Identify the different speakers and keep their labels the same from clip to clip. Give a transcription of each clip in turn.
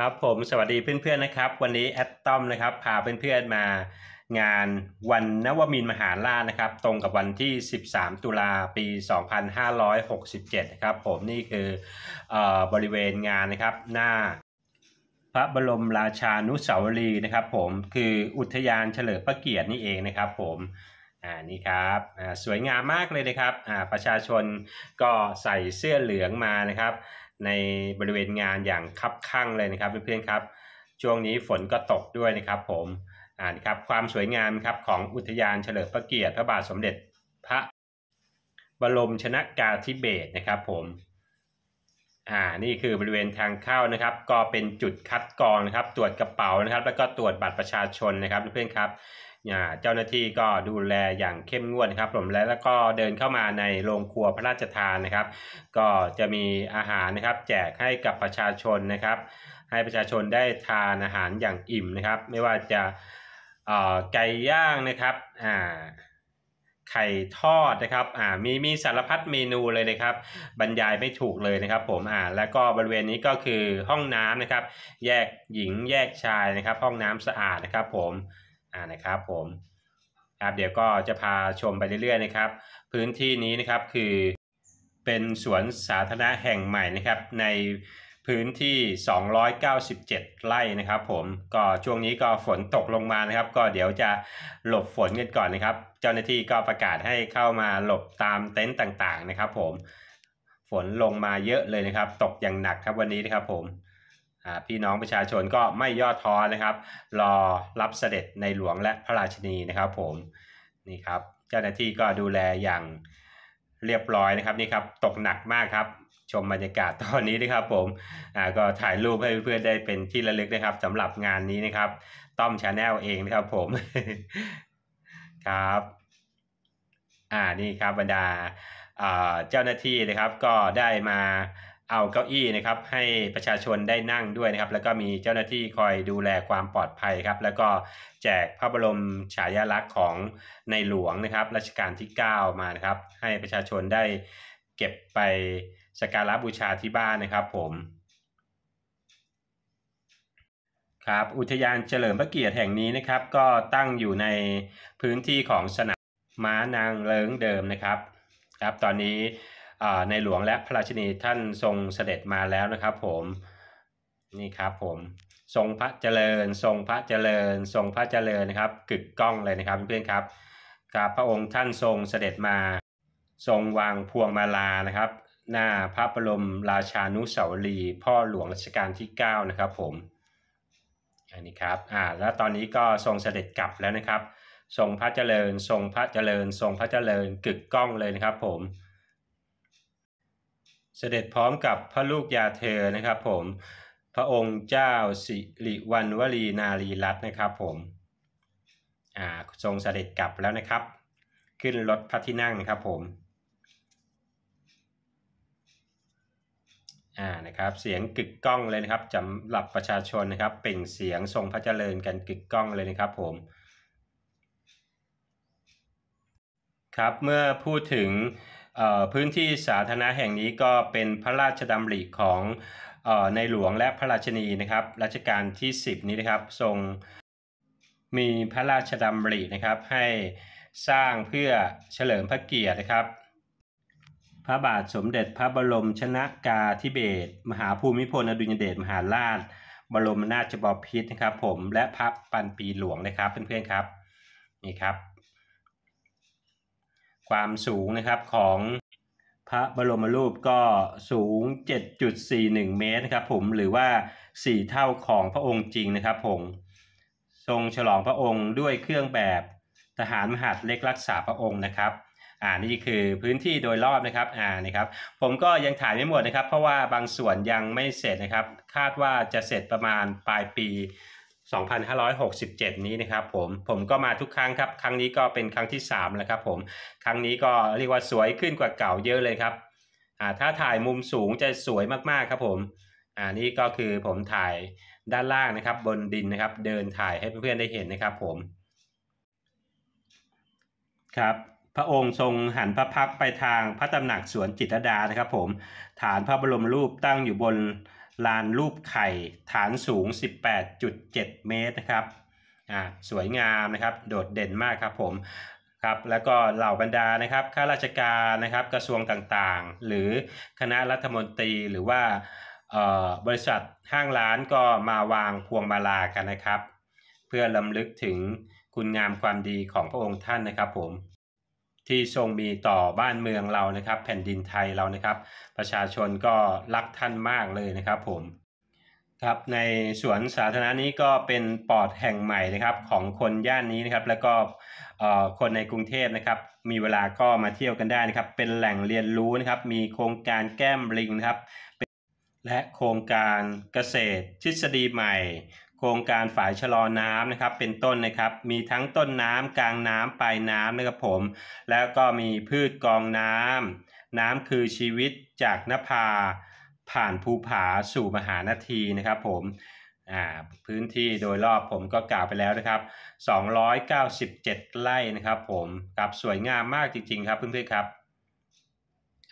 Speaker 1: ครับผมสวัสดีเพื่อนๆนะครับ วันนี้แอดตอมนะครับพาเพื่อนๆ มางานวันนวมินมหา่าชนะครับ ตรงกับวันที่ 13 ตุลาปี 2567นะครับผมนี่คืออบริเวณงานนะครับ หน้าพระบรมราชานุสาวรีย์นะครับ ผมคืออุทยานเฉลิมพระเกียรตินี่เองนะครับผมอ่านี่ครับอ่าสวยงามมากเลยนะครับอ่าประชาชนก็ใส่เสื้อเหลืองมานะครับในบริเวณงานอย่างคับคั่งเลยนะครับเพื่อนๆครับ ช่วงนี้ฝนก็ตกด้วยนะครับ ผมอ่านครับความสวยงามครับของอุทยานเฉลิมพระเกียรติพระบาทสมเด็จพระบรมชนากาธิเบศนะครับ ผมอ่านี่คือบริเวณทางเข้านะครับ ก็เป็นจุดคัดกรองนะครับตรวจกระเป๋านะครับ แล้วก็ตรวจบัตรประชาชนนะครับเพื่อนๆครับเจ้าหน้าที่ก็ดูแลอย่างเข้มงวดครับผมแล้วก็เดินเข้ามาในโรงครัวพระราชทานนะครับ ก็จะมีอาหารนะครับแจกให้กับประชาชนนะครับ ให้ประชาชนได้ทานอาหารอย่างอิ่มนะครับ ไม่ว่าจะไก่ย่างนะครับไข่ทอดนะครับมีมีสารพัดเมนูเลยนะครับบรรยายไม่ถูกเลยนะครับ ผมอ่าแล้วก็บริเวณนี้ก็คือห้องน้ำนะครับ แยกหญิงแยกชายนะครับ ห้องน้ำสะอาดนะครับผมอ่านะครับผมครับเดี๋ยวก็จะพาชมไปเรื่อยๆนะครับ พื้นที่นี้นะครับคือเป็นสวนสาธารณะแห่งใหม่นะครับในพื้นที่ 297 ไร่นะครับ ผมก็ช่วงนี้ก็ฝนตกลงมานะครับ ก็เดี๋ยวจะหลบฝนกันก่อนนะครับ เจ้าหน้าที่ก็ประกาศให้เข้ามาหลบตามเต็นต์ต่างๆนะครับ ผมฝนลงมาเยอะเลยนะครับตกอย่างหนักครับวันนี้นะครับผมพี่น้องประชาชนก็ไม่ย่อท้อนะครับรอรับเสด็จในหลวงและพระราชนีนะครับ ผมนี่ครับ เจ้าหน้าที่ก็ดูแลอย่างเรียบร้อยนะครับนี่ครับตกหนักมากครับ ชมบรรยากาศตอนนี้นะครับ ผมอ่าก็ถ่ายรูปให้เพื่อนๆได้เป็นที่ระลึกนะครับสำหรับงานนี้นะครับ ต้อมชาแนลเองนะครับผมครับอ่านี่ครับบรรดาเจ้าหน้าที่นะครับก็ได้มาเอาเก้าอี้นะครับให้ประชาชนได้นั่งด้วยนะครับ แล้วก็มีเจ้าหน้าที่คอยดูแลความปลอดภัยครับแล้วก็แจกพระบรมฉายาลักษณ์ของในหลวงนะครับรัชกาลที่ 9 มานะครับให้ประชาชนได้เก็บไปสักการะบูชาที่บ้านนะครับผมครับอุทยานเฉลิมพระเกียรติแห่งนี้นะครับ ก็ตั้งอยู่ในพื้นที่ของสนามม้านางเลิงเดิมนะครับ ครับตอนนี้ในหลวงและพระราชินีท่านทรงเสด็จมาแล้วนะครับผมนี่ครับผมทรงพระเจริญ ทรงพระเจริญ ทรงพระเจริญนะครับ กึกก้องเลยนะครับเพื่อนครับครับพระองค์ท่านทรงเสด็จมา ทรงวางพวงมาลานะครับ หน้าพระบรมราชานุสาวรีย์พ่อหลวงรัชกาลที่9นะครับผมอันนี้ครับอ่าแล้วตอนนี้ก็ทรงเสด็จกลับแล้วนะครับ ทรงพระเจริญ ทรงพระเจริญ ทรงพระเจริญ กึกก้องเลยนะครับ ผมเสด็จพร้อมกับพระลูกยาเธอนะครับผม พระองค์เจ้าสิริวันวลีนารีรัตน์นะครับผม อ่าทรงเสด็จกลับแล้วนะครับ ขึ้นรถพระที่นั่งนะครับผม อ่านะครับเสียงกึกก้องเลยนะครับจำหรับประชาชนนะครับเป่งเสียงทรงพระเจริญกันกึกก้องเลยนะครับผม ครับ เมื่อพูดถึงพื้นที่สาธารณะแห่งนี้ก็เป็นพระราชดำริของในหลวงและพระราชนีนะครับรัชกาลที่ 10 นี้นะครับทรงมีพระราชดำรินะครับ ให้สร้างเพื่อเฉลิมพระเกียรตินะครับ พระบาทสมเด็จพระบรมชนากาธิเบศมหาภูมิพลอดุลยเดชมหาราช บรมนาถบพิตรนะครับ ผมและพระปันปีหลวงนะครับเพื่อนๆครับนี่ครับความสูงนะครับของพระบรมรูปก็สูง 7.41 เมตรนะครับผมหรือว่า 4 เท่าของพระองค์จริงนะครับผมทรงฉลองพระองค์ด้วยเครื่องแบบทหารมหาดเล็กรักษาพระองค์นะครับอ่านี่คือพื้นที่โดยรอบนะครับอ่านะครับผมก็ยังถ่ายไม่หมดนะครับเพราะว่าบางส่วนยังไม่เสร็จนะครับคาดว่าจะเสร็จประมาณปลายปี2567 นี้นะครับผม ผมก็มาทุกครั้งครับ ครั้งนี้ก็เป็นครั้งที่3แล้วครับผม ครั้งนี้ก็เรียกว่าสวยขึ้นกว่าเก่าเยอะเลยครับ อ่า ถ้าถ่ายมุมสูงจะสวยมากๆครับผม อ่า นี่ก็คือผมถ่ายด้านล่างนะครับบนดินนะครับเดินถ่ายให้เพื่อนๆได้เห็นนะครับผม ครับ พระองค์ทรงหันพระพักไปทางพระตำหนักสวนจิตรดานะครับผม ฐานพระบรมรูปตั้งอยู่บนลานรูปไข่ฐานสูง 18.7 เมตรนะครับ อ่าสวยงามนะครับโดดเด่นมากครับผม ครับ แล้วก็เหล่าบรรดานะครับข้าราชการนะครับกระทรวงต่างๆ หรือคณะรัฐมนตรีหรือว่าบริษัทห้างร้านก็มาวางพวงมาลากันนะครับ เพื่อลำลึกถึงคุณงามความดีของพระองค์ท่านนะครับผมที่ทรงมีต่อบ้านเมืองเรานะครับแผ่นดินไทยเรานะครับประชาชนก็รักท่านมากเลยนะครับผมครับในสวนสาธารณะนี้ก็เป็นปอดแห่งใหม่นะครับของคนย่านนี้นะครับแล้วก็คนในกรุงเทพนะครับมีเวลาก็มาเที่ยวกันได้นะครับเป็นแหล่งเรียนรู้นะครับมีโครงการแก้มลิงนะครับและโครงการเกษตรทฤษฎีใหม่ครงการฝายชะลอน้ำนะครับ เป็นต้นนะครับ มีทั้งต้นน้ำกลางน้ำปลายน้ำนะครับผม แล้วก็มีพืชกองน้ำน้ำคือชีวิตจากนภาผ่านภูผาสู่มหานาทีนะครับ ผมพื้นที่โดยรอบผมก็กล่าวไปแล้วนะครับ 297ไร่นะครับ ผมครับสวยงามมากจริง ๆ ครับเพื่อนๆครับ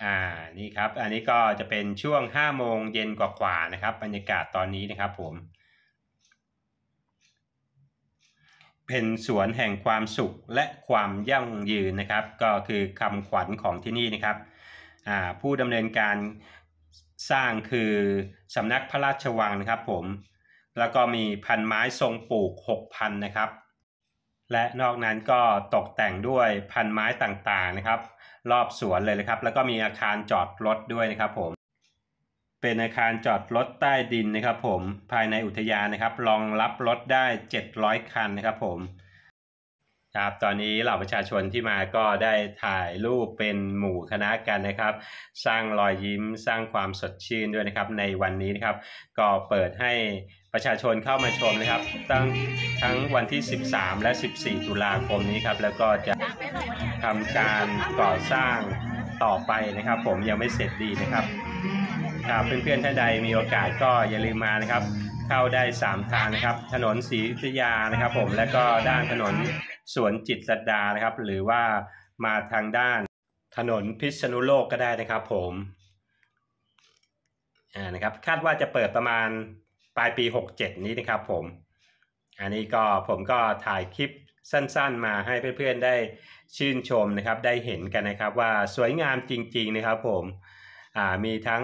Speaker 1: อ่า นี่ครับ อันนี้ก็จะเป็นช่วง 5 โมงเย็นกว่าๆนะครับ บรรยากาศตอนนี้นะครับผมเป็นสวนแห่งความสุขและความยั่งยืนนะครับ ก็คือคำขวัญของที่นี่นะครับผู้ดำเนินการสร้างคือสำนักพระราชวังนะครับผมแล้วก็มีพันไม้ทรงปลูก6,000นะครับและนอกนั้นก็ตกแต่งด้วยพันไม้ต่างๆนะครับ รอบสวนเลยนะครับ แล้วก็มีอาคารจอดรถด้วยนะครับผมเป็นอาคารจอดรถใต้ดินนะครับ ผมภายในอุทยานนะครับรองรับรถได้ 700 คันนะครับผมครับตอนนี้เหล่าประชาชนที่มาก็ได้ถ่ายรูปเป็นหมู่คณะกันนะครับ สร้างรอยยิ้มสร้างความสดชื่นด้วยนะครับในวันนี้นะครับก็เปิดให้ประชาชนเข้ามาชมนะครับ ตั้งทั้งวันที่ 13 และ 14 ตุลาคมนี้ครับแล้วก็จะทำการก่อสร้างต่อไปนะครับ ผมยังไม่เสร็จดีนะครับครับเพื่อนๆท่านใดมีโอกาสก็อย่าลืมมานะครับ เข้าได้ 3 ทางนะครับถนนศรีอิธยานะครับ ผมและก็ด้านถนนสวนจิตรดานะครับหรือว่ามาทางด้านถนนพิษณุโลกก็ได้นะครับผมอ่านะครับคาดว่าจะเปิดประมาณปลายปี 67 นี้นะครับผมอันนี้ก็ผมก็ถ่ายคลิปสั้น ๆ มาให้เพื่อนๆได้ชื่นชมนะครับได้เห็นกันนะครับว่าสวยงามจริงๆนะครับ ผมมีทั้ง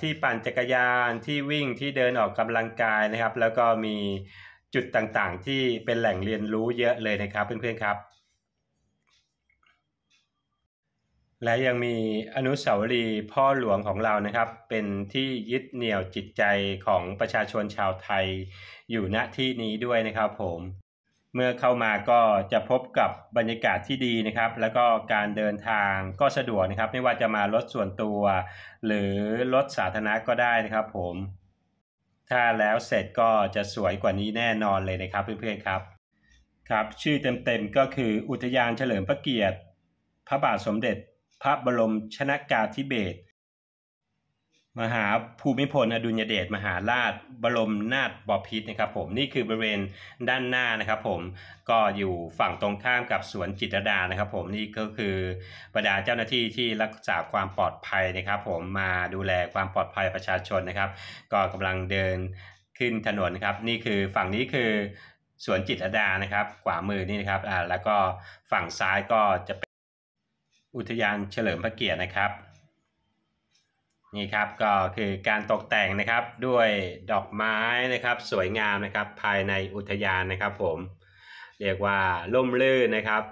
Speaker 1: ที่ปั่นจักรยานที่วิ่งที่เดินออกกำลังกายนะครับ แล้วก็มีจุดต่างๆที่เป็นแหล่งเรียนรู้เยอะเลยนะครับเพื่อนๆครับ และยังมีอนุสาวรีย์พ่อหลวงของเรานะครับ เป็นที่ยึดเหนี่ยวจิตใจของประชาชนชาวไทยอยู่ณที่นี้ด้วยนะครับผมเมื่อเข้ามาก็จะพบกับบรรยากาศที่ดีนะครับ แล้วก็การเดินทางก็สะดวกนะครับ ไม่ว่าจะมารถส่วนตัว หรือรถสาธารณะก็ได้นะครับผม ถ้าแล้วเสร็จก็จะสวยกว่านี้แน่นอนเลยนะครับ เพื่อนๆครับครับ ชื่อเต็มๆก็คืออุทยานเฉลิมพระเกียรติ พระบาทสมเด็จ พระบรมชนากาธิเบศรมหาภูมิพลอดุญเดชมหาราชบรมนาถบพิตรนะครับ ผมนี่คือบริเวณด้านหน้านะครับ ผมก็อยู่ฝั่งตรงข้ามกับสวนจิตรดานะครับ ผมนี่ก็คือบรรดาเจ้าหน้าที่ที่รักษาความปลอดภัยนะครับ ผมมาดูแลความปลอดภัยประชาชนนะครับ ก็กำลังเดินขึ้นถนนนะครับ นี่คือฝั่งนี้คือสวนจิตรดานะครับขวามือนี่นะครับอ่าแล้วก็ฝั่งซ้ายก็จะเป็น อุทยานเฉลิมพระเกียรตินะครับนี่ครับก็คือการตกแต่งนะครับด้วยดอกไม้นะครับ สวยงามนะครับ ภายในอุทยานนะครับ ผมเรียกว่าล่มลื่นนะครับ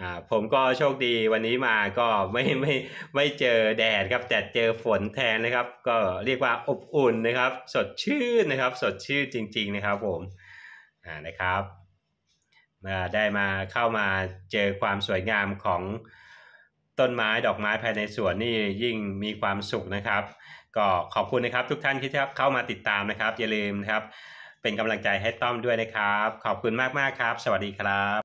Speaker 1: อ่าผมก็โชคดีวันนี้มาก็ไม่ไม่ไม่เจอแดดครับแต่เจอฝนแทนนะครับ ก็เรียกว่าอบอุ่นนะครับ สดชื่นนะครับสดชื่นจริง ๆนะครับผมอ่านะครับได้มาเข้ามาเจอความสวยงามของต้นไม้ดอกไม้ ภายในสวนนี่ยิ่งมีความสุขนะครับ ก็ขอบคุณนะครับ ทุกท่านที่เข้ามาติดตามนะครับ อย่าลืมนะครับ เป็นกำลังใจให้ต้อมด้วยนะครับ ขอบคุณมาก ๆ ครับ สวัสดีครับ